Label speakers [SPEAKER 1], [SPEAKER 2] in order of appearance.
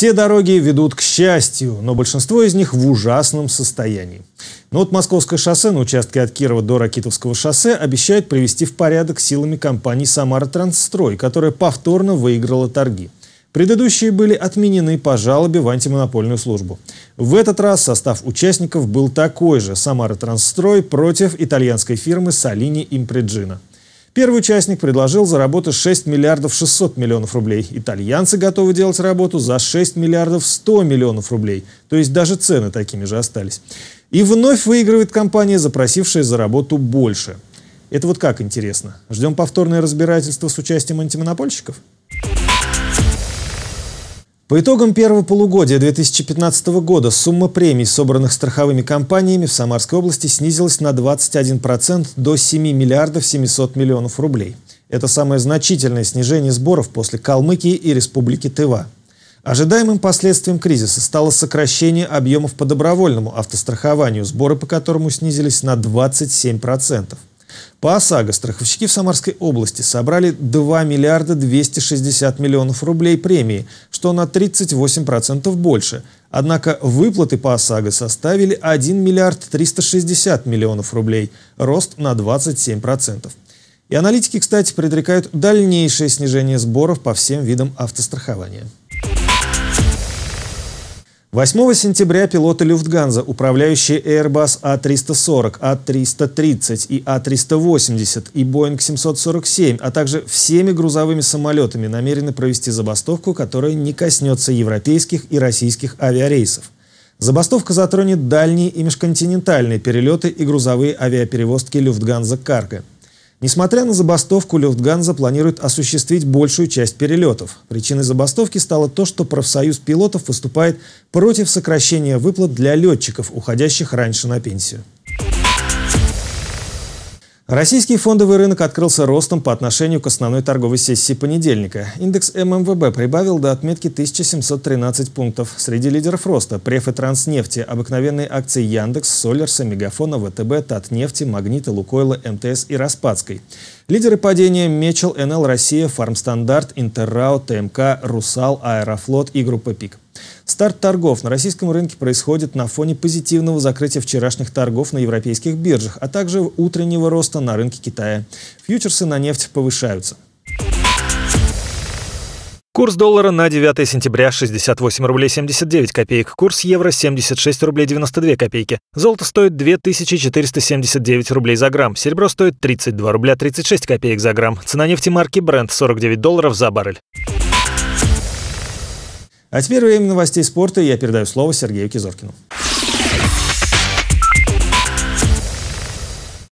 [SPEAKER 1] Все дороги ведут к счастью, но большинство из них в ужасном состоянии. Но вот Московское шоссе на участке от Кирова до Ракитовского шоссе обещают привести в порядок силами компании «Самара Трансстрой», которая повторно выиграла торги. Предыдущие были отменены по жалобе в антимонопольную службу. В этот раз состав участников был такой же – «Самара Трансстрой» против итальянской фирмы «Салини Импреджина». Первый участник предложил за работу 6 миллиардов 600 миллионов рублей. Итальянцы готовы делать работу за 6 миллиардов 100 миллионов рублей. То есть даже цены такими же остались. И вновь выигрывает компания, запросившая за работу больше. Это вот как интересно. Ждем повторное разбирательство с участием антимонопольщиков? По итогам первого полугодия 2015 года сумма премий, собранных страховыми компаниями в Самарской области, снизилась на 21% до 7 миллиардов 700 миллионов рублей. Это самое значительное снижение сборов после Калмыкии и Республики Тыва. Ожидаемым последствием кризиса стало сокращение объемов по добровольному автострахованию, сборы по которому снизились на 27%. По ОСАГО страховщики в Самарской области собрали 2 миллиарда 260 миллионов рублей премии, что на 38% больше. Однако выплаты по ОСАГО составили 1 миллиард 360 миллионов рублей, рост на 27%. И аналитики, кстати, предрекают дальнейшее снижение сборов по всем видам автострахования. 8 сентября пилоты Люфтганза, управляющие Airbus A340, а A330 а и A380 а и Boeing 747, а также всеми грузовыми самолетами намерены провести забастовку, которая не коснется европейских и российских авиарейсов. Забастовка затронет дальние и межконтинентальные перелеты и грузовые авиаперевозки Люфтганза Карго. Несмотря на забастовку, Люфтганза планирует осуществить большую часть перелетов. Причиной забастовки стало то, что профсоюз пилотов выступает против сокращения выплат для летчиков, уходящих раньше на пенсию. Российский фондовый рынок открылся ростом по отношению к основной торговой сессии понедельника. Индекс ММВБ прибавил до отметки 1713 пунктов. Среди лидеров роста – и транснефти, обыкновенные акции Яндекс, Солерса, Мегафона, ВТБ, Татнефти, Магнита, Лукойла, МТС и Распадской. Лидеры падения – Мечел, НЛ Россия, Фармстандарт, Интеррау, ТМК, Русал, Аэрофлот и Группа Пик. Старт торгов на российском рынке происходит на фоне позитивного закрытия вчерашних торгов на европейских биржах, а также утреннего роста на рынке Китая. Фьючерсы на нефть повышаются. Курс доллара на 9 сентября 68 рублей 79 копеек. Курс евро 76 рублей 92 копейки. Золото стоит 2479 рублей за грамм. Серебро стоит 32 рубля 36 копеек за грамм. Цена нефти марки Brent 49 долларов за баррель. А теперь время новостей спорта. Я передаю слово Сергею Кизоркину.